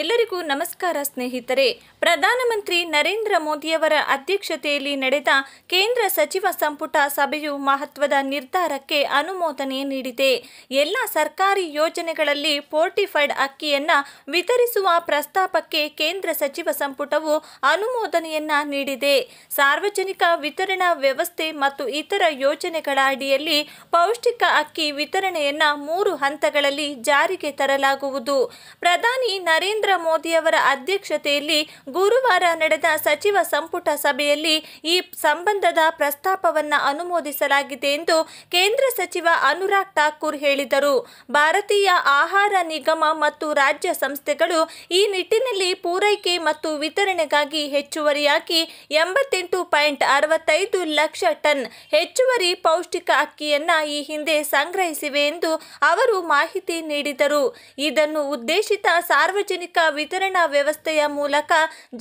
ಎಲ್ಲರಿಗೂ ನಮಸ್ಕಾರ ಸ್ನೇಹಿತರೆ ಪ್ರಧಾನಮಂತ್ರಿ ನರೇಂದ್ರ ಮೋದಿಯವರ ಅಧ್ಯಕ್ಷತೆಯಲ್ಲಿ ನಡೆದ ಕೇಂದ್ರ ಸಚಿವ ಸಂಪುಟ ಸಭೆಯು ಮಹತ್ವದ ನಿರ್ಧಾರಕ್ಕೆ ಅನುಮೋದನೆ ನೀಡಿದೆ ಎಲ್ಲ ಸರ್ಕಾರಿ ಯೋಜನೆಗಳಲ್ಲಿ ಫೋರ್ಟಿಫೈಡ್ ಅಕ್ಕಿಯನ್ನು ವಿತರಿಸುವ ಪ್ರಸ್ತಾಪಕ್ಕೆ ಕೇಂದ್ರ ಸಚಿವ ಸಂಪುಟವು ಅನುಮೋದನೆಯನ್ನ ನೀಡಿದೆ ಸಾರ್ವಜನಿಕ ವಿತರಣಾ ವ್ಯವಸ್ಥೆ ಮತ್ತು ಇತರ ಯೋಜನೆಗಳ ಅಡಿಯಲ್ಲಿ ಪೌಷ್ಟಿಕ ಅಕ್ಕಿ ವಿತರಣೆಯನ್ನ ಮೂರು ಹಂತಗಳಲ್ಲಿ ಜಾರಿಗೆ ತರಲಾಗುವುದು ಪ್ರಧಾನಿ ನರೇಂದ್ರ ನರೇಂದ್ರ ಮೋದಿಯವರ ಅಧ್ಯಕ್ಷತೆಯಲ್ಲಿ ಗುರುವಾರ ನಡೆದ ಸಚಿವ ಸಂಪುಟ ಸಭೆಯಲ್ಲಿ ಈ ಸಂಬಂಧದ ಪ್ರಸ್ತಾಪವನ್ನು ಅನುಮೋದಿಸಲಾಗಿದೆ ಎಂದು ಕೇಂದ್ರ ಸಚಿವ ಅನುರಾಗ್ ಠಾಕೂರ್ ಹೇಳಿದರು ಭಾರತೀಯ ಆಹಾರ ನಿಗಮ ಮತ್ತು ರಾಜ್ಯ ಸಂಸ್ಥೆಗಳು ಈ ನಿಟ್ಟಿನಲ್ಲಿ ಪೂರೈಕೆ ಮತ್ತು ವಿತರಣೆಗಾಗಿ ಹೆಚ್ಚುವರಿಯಾಗಿ ಎಂಬತ್ತೆಂಟು ಪಾಯಿಂಟ್ ಅರವತ್ತೈದು ಲಕ್ಷ ಟನ್ ಹೆಚ್ಚುವರಿ ಪೌಷ್ಟಿಕ ಅಕ್ಕಿಯನ್ನು ಈ ಹಿಂದೆ ಸಂಗ್ರಹಿಸಿವೆ ಎಂದು ಅವರು ಮಾಹಿತಿ ನೀಡಿದರು ಇದನ್ನು ಉದ್ದೇಶಿತ ಸಾರ್ವಜನಿಕ ವಿತರಣಾ ವ್ಯವಸ್ಥೆಯ ಮೂಲಕ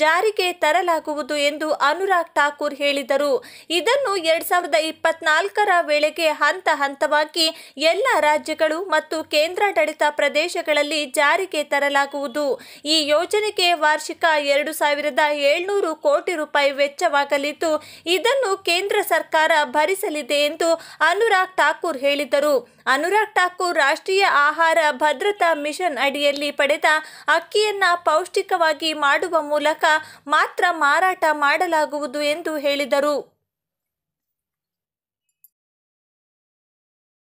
ಜಾರಿಗೆ ತರಲಾಗುವುದು ಎಂದು ಅನುರಾಗ್ ಠಾಕೂರ್ ಹೇಳಿದರು ಇದನ್ನು ಎರಡ್ ಸಾವಿರದ ಇಪ್ಪತ್ನಾಲ್ಕರ ವೇಳೆಗೆ ಹಂತ ಹಂತವಾಗಿ ಎಲ್ಲ ರಾಜ್ಯಗಳು ಮತ್ತು ಕೇಂದ್ರಾಡಳಿತ ಪ್ರದೇಶಗಳಲ್ಲಿ ಜಾರಿಗೆ ತರಲಾಗುವುದು ಈ ಯೋಜನೆಗೆ ವಾರ್ಷಿಕ ಎರಡು ಸಾವಿರದ ಏಳ್ನೂರು ಕೋಟಿ ರೂಪಾಯಿ ವೆಚ್ಚವಾಗಲಿದ್ದು ಇದನ್ನು ಕೇಂದ್ರ ಸರ್ಕಾರ ಭರಿಸಲಿದೆ ಎಂದು ಅನುರಾಗ್ ಠಾಕೂರ್ ಹೇಳಿದರು ಅನುರಾಗ್ ಠಾಕೂರ್ ರಾಷ್ಟ್ರೀಯ ಆಹಾರ ಭದ್ರತಾ ಮಿಷನ್ ಅಡಿಯಲ್ಲಿ ಪಡೆದ ಅಕ್ಕಿ ಅಕ್ಕಿಯನ್ನು ಪೌಷ್ಟಿಕವಾಗಿ ಮಾಡುವ ಮೂಲಕ ಮಾತ್ರ ಮಾರಾಟ ಮಾಡಲಾಗುವುದು ಎಂದು ಹೇಳಿದರು